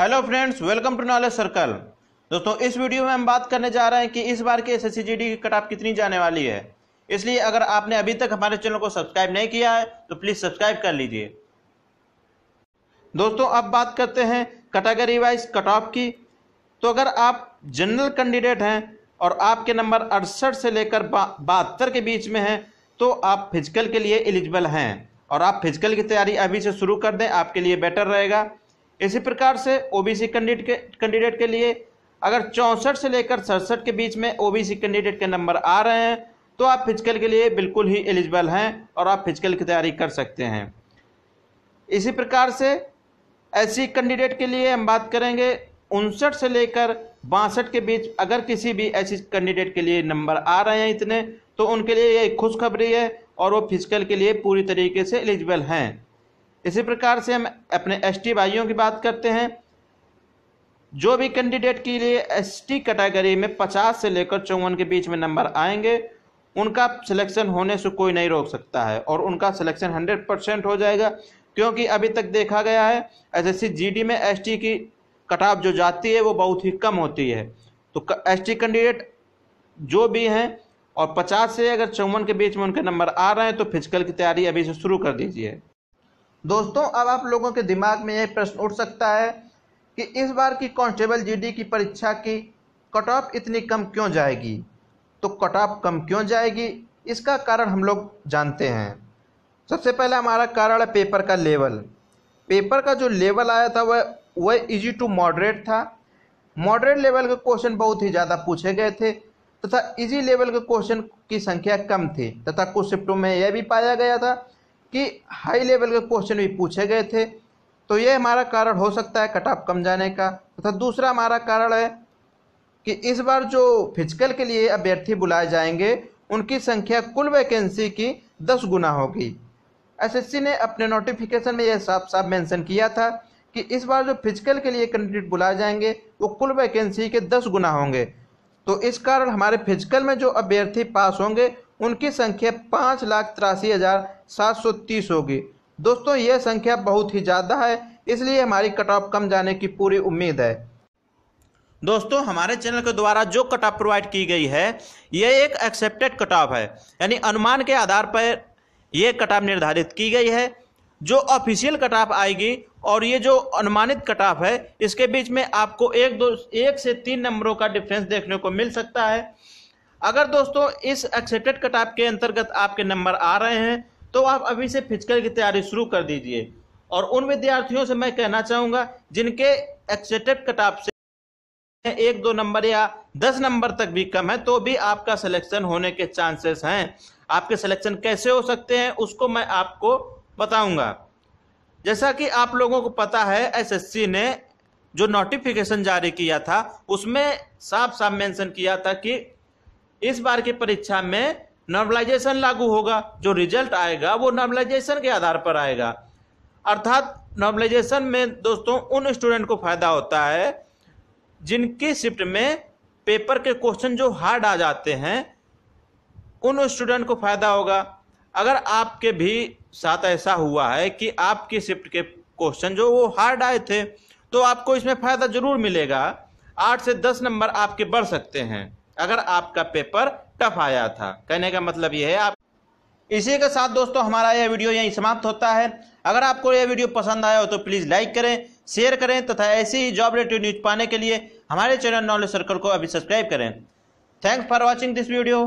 hello friends welcome to knowledge circle दोस्तों इस video में हम बात करने जा रहे हैं कि इस बार के एस एस की कट ऑफ कितनी जाने वाली है इसलिए अगर आपने अभी तक हमारे चैनल को सब्सक्राइब नहीं किया है तो प्लीज़ सब्सक्राइब कर लीजिए दोस्तों अब बात करते हैं कैटेगरी वाइज कट ऑफ की तो अगर आप जनरल कैंडिडेट हैं और आपके नंबर अड़सठ से लेकर बहत्तर के बीच में हैं तो आप फिजिकल के लिए एलिजिबल हैं और आप फिजिकल की तैयारी अभी से शुरू कर दें आपके लिए बेटर रहेगा इसी प्रकार से ओबीसी कैंडिडेट के कैंडिडेट के लिए अगर चौंसठ से लेकर सड़सठ के बीच में ओबीसी कैंडिडेट के नंबर आ रहे हैं तो आप फिजिकल के लिए बिल्कुल ही एलिजिबल हैं और आप फिजिकल की तैयारी कर सकते हैं इसी प्रकार से ऐसी कैंडिडेट के लिए हम बात करेंगे उनसठ से लेकर बासठ के बीच अगर किसी भी ऐसी कैंडिडेट के लिए नंबर आ रहे हैं इतने तो उनके लिए ये खुशखबरी है और वो फिजिकल के लिए पूरी तरीके से एलिजिबल हैं इसी प्रकार से हम अपने एस भाइयों की बात करते हैं जो भी कैंडिडेट के लिए एस कैटेगरी में 50 से लेकर चौवन के बीच में नंबर आएंगे उनका सिलेक्शन होने से कोई नहीं रोक सकता है और उनका सिलेक्शन 100 परसेंट हो जाएगा क्योंकि अभी तक देखा गया है एस एस में एस की कटाव जो जाती है वो बहुत ही कम होती है तो एस कैंडिडेट जो भी हैं और 50 से अगर चौवन के बीच में उनके नंबर आ रहे हैं तो फिजिकल की तैयारी अभी से शुरू कर दीजिए दोस्तों अब आप लोगों के दिमाग में यह प्रश्न उठ सकता है कि इस बार की कांस्टेबल जीडी की परीक्षा की कट ऑफ इतनी कम क्यों जाएगी तो कट ऑफ कम क्यों जाएगी इसका कारण हम लोग जानते हैं सबसे पहले हमारा कारण है पेपर का लेवल पेपर का जो लेवल आया था वह वह इजी टू मॉडरेट था मॉडरेट लेवल के क्वेश्चन बहुत ही ज़्यादा पूछे गए थे तथा इजी लेवल के क्वेश्चन की संख्या कम थी तथा कुछ शिफ्टों में यह भी पाया गया था कि हाई लेवल के क्वेश्चन भी पूछे गए थे तो ये हमारा कारण हो सकता है कट ऑफ कम जाने का तथा तो दूसरा हमारा कारण है कि इस बार जो फिजिकल के लिए अभ्यर्थी बुलाए जाएंगे उनकी संख्या कुल वैकेंसी की दस गुना होगी एसएससी ने अपने नोटिफिकेशन में यह साफ साफ मेंशन किया था कि इस बार जो फिजिकल के लिए कैंडिडेट बुलाए जाएंगे वो कुल वैकेंसी के दस गुना होंगे तो इस कारण हमारे फिजिकल में जो अभ्यर्थी पास होंगे उनकी संख्या पाँच लाख तिरासी हज़ार सात सौ तीस होगी दोस्तों यह संख्या बहुत ही ज़्यादा है इसलिए हमारी कट ऑफ कम जाने की पूरी उम्मीद है दोस्तों हमारे चैनल के द्वारा जो कट ऑफ प्रोवाइड की गई है यह एक एक्सेप्टेड कट ऑफ है यानी अनुमान के आधार पर यह कट ऑफ निर्धारित की गई है जो ऑफिशियल ऑफ आएगी और ये जो अनुमानित ऑफ है इसके बीच में आपको एक दो एक से तीन नंबरों का डिफरेंस देखने को मिल सकता है अगर दोस्तों इस एक्सेप्टेड ऑफ के अंतर्गत आपके नंबर आ रहे हैं तो आप अभी से फिजिकल की तैयारी शुरू कर दीजिए और उन विद्यार्थियों से मैं कहना चाहूँगा जिनके एक्सेप्टेड ऑफ से एक दो नंबर या दस नंबर तक भी कम है तो भी आपका सिलेक्शन होने के चांसेस हैं आपके सिलेक्शन कैसे हो सकते हैं उसको मैं आपको बताऊंगा जैसा कि आप लोगों को पता है एसएससी ने जो नोटिफिकेशन जारी किया था उसमें साफ साफ मेंशन किया था कि इस बार की परीक्षा में नॉर्मलाइजेशन लागू होगा जो रिजल्ट आएगा वो नॉर्मलाइजेशन के आधार पर आएगा अर्थात नॉर्मलाइजेशन में दोस्तों उन स्टूडेंट को फायदा होता है जिनकी शिफ्ट में पेपर के क्वेश्चन जो हार्ड आ जाते हैं उन स्टूडेंट को फायदा होगा अगर आपके भी साथ ऐसा हुआ है कि आपकी शिफ्ट के क्वेश्चन जो वो हार्ड आए थे तो आपको इसमें फ़ायदा ज़रूर मिलेगा आठ से दस नंबर आपके बढ़ सकते हैं अगर आपका पेपर टफ आया था कहने का मतलब यह है आप इसी के साथ दोस्तों हमारा यह वीडियो यहीं समाप्त होता है अगर आपको यह वीडियो पसंद आया हो तो प्लीज़ लाइक करें शेयर करें तथा ऐसे ऐसी ही जॉब रिलेटेड न्यूज पाने के लिए हमारे चैनल नॉलेज सर्कल को अभी सब्सक्राइब करें thanks for watching this video